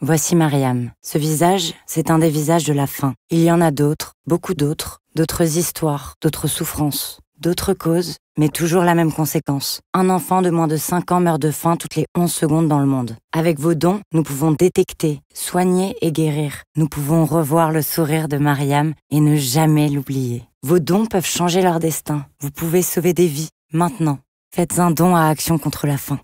Voici Mariam. Ce visage, c'est un des visages de la faim. Il y en a d'autres, beaucoup d'autres, d'autres histoires, d'autres souffrances, d'autres causes, mais toujours la même conséquence. Un enfant de moins de 5 ans meurt de faim toutes les 11 secondes dans le monde. Avec vos dons, nous pouvons détecter, soigner et guérir. Nous pouvons revoir le sourire de Mariam et ne jamais l'oublier. Vos dons peuvent changer leur destin. Vous pouvez sauver des vies, maintenant. Faites un don à Action contre la faim.